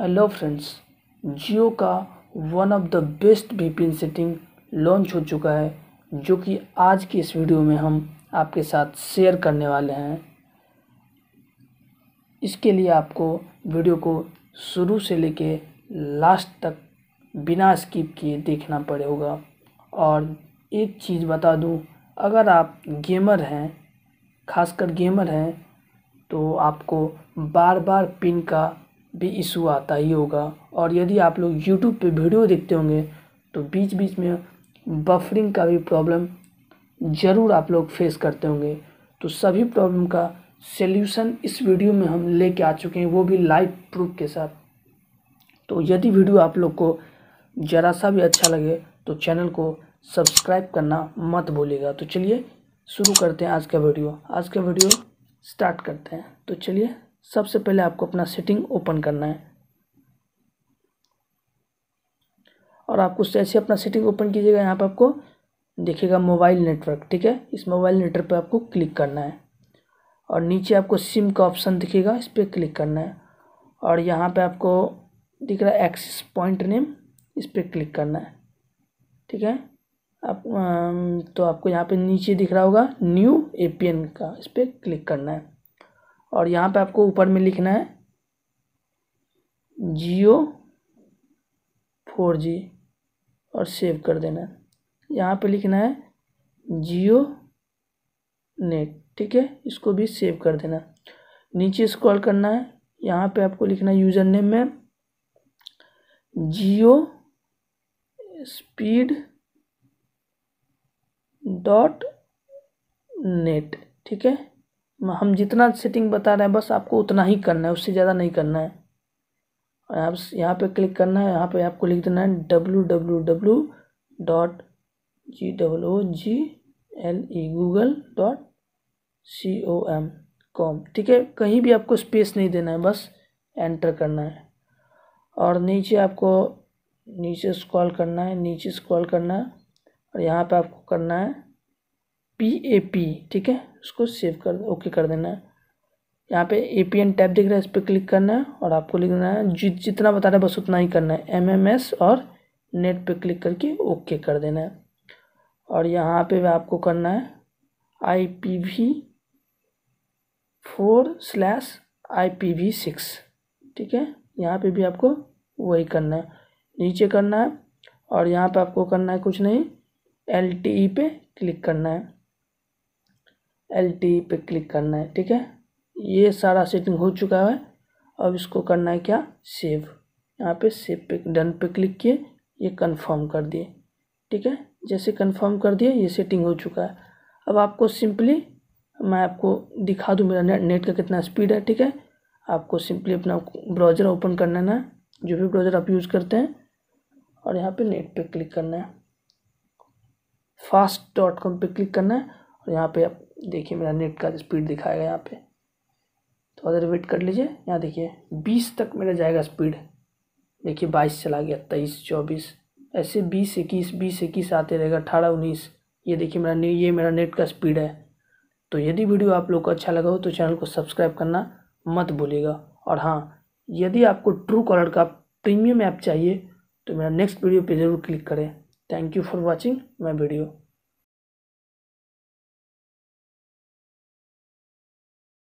hello friends Jio का one of the best V setting launch हो चुका है जो कि आज की इस वीडियो में हम आपके साथ शेयर करने वाले हैं इसके लिए आपको वीडियो को शुरू से लेके लास्ट तक बिना स्किप किए देखना पड़ेगा और एक चीज़ बता दूं अगर आप गेमर हैं खासकर गेमर हैं तो आपको बार बार पिन का भी इशू आता ही होगा और यदि आप लोग यूट्यूब पे वीडियो देखते होंगे तो बीच बीच में बफरिंग का भी प्रॉब्लम ज़रूर आप लोग फेस करते होंगे तो सभी प्रॉब्लम का सल्यूशन इस वीडियो में हम लेके आ चुके हैं वो भी लाइव प्रूफ के साथ तो यदि वीडियो आप लोग को ज़रा सा भी अच्छा लगे तो चैनल को सब्सक्राइब करना मत भूलिएगा तो चलिए शुरू करते हैं आज का वीडियो आज का वीडियो स्टार्ट करते हैं तो चलिए सबसे पहले आपको अपना सेटिंग ओपन करना है और आपको जैसे अपना सेटिंग ओपन कीजिएगा यहाँ पर आपको देखिएगा मोबाइल नेटवर्क ठीक है इस मोबाइल नेटवर्क पर आपको क्लिक करना है और नीचे आपको सिम का ऑप्शन दिखेगा इस पर क्लिक करना है और यहाँ पे आपको दिख रहा है एक्सिस पॉइंट नेम इस पर क्लिक करना है ठीक है आप तो आपको यहाँ पे नीचे दिख रहा होगा न्यू एपीएन का इस पर क्लिक करना है और यहाँ पे आपको ऊपर में लिखना है जियो फोर जी और सेव कर देना है यहाँ पे लिखना है जियो नेट ठीक है इसको भी सेव कर देना नीचे स्क्रॉल करना है यहाँ पे आपको लिखना है यूज़र नेम में जियो स्पीड डॉट नेट ठीक है हम जितना सेटिंग बता रहे हैं बस आपको उतना ही करना है उससे ज़्यादा नहीं करना है आप यहाँ पे क्लिक करना है यहाँ पे आपको लिख देना है W W W dot G double O G L E Google dot C O M com ठीक है कहीं भी आपको स्पेस नहीं देना है बस एंटर करना है और नीचे आपको नीचे स्क्रॉल करना है नीचे स्क्रॉल करना है और यहाँ पे आपको करना है पी ए पी ठीक है उसको सेव कर ओके कर देना है यहाँ पे ए पी एन टैब दिख रहा है इस पर क्लिक करना है और आपको लिखना है जि, जितना बता रहे है बस उतना ही करना है एम एम एस और नेट पे क्लिक करके ओके कर देना है और यहाँ पे आपको करना है I P V four slash I P V six ठीक है यहाँ पे भी आपको वही करना है नीचे करना है और यहाँ पे आपको करना है कुछ नहीं एल टी ई पे क्लिक करना है एल टी पे क्लिक करना है ठीक है ये सारा सेटिंग हो चुका है अब इसको करना है क्या सेव यहाँ पे सेव पे डन पे क्लिक किए ये कंफर्म कर दिए ठीक है जैसे कंफर्म कर दिए ये सेटिंग हो चुका है अब आपको सिंपली मैं आपको दिखा दूँ मेरा नेट नेट का कितना स्पीड है ठीक है आपको सिंपली अपना ब्राउज़र ओपन करना है जो भी ब्राउज़र आप यूज़ करते हैं और यहाँ पे नेट पे क्लिक करना है फास्ट डॉट कॉम पर क्लिक करना है और यहाँ पे आप देखिए मेरा नेट का स्पीड दिखाएगा यहाँ पे तो अदर वेट कर लीजिए यहाँ देखिए बीस तक मेरा जाएगा स्पीड देखिए बाईस चला गया तेईस चौबीस ऐसे बीस इक्कीस बीस इक्कीस आते रहेगा अठारह उन्नीस ये देखिए मेरा ने ये मेरा नेट का स्पीड है तो यदि वीडियो आप लोग को अच्छा लगा हो तो चैनल को सब्सक्राइब करना मत भूलिएगा और हाँ यदि आपको ट्रू कलर का प्रीमियम ऐप चाहिए तो मेरा नेक्स्ट वीडियो पे ज़रूर क्लिक करें thank you for watching my video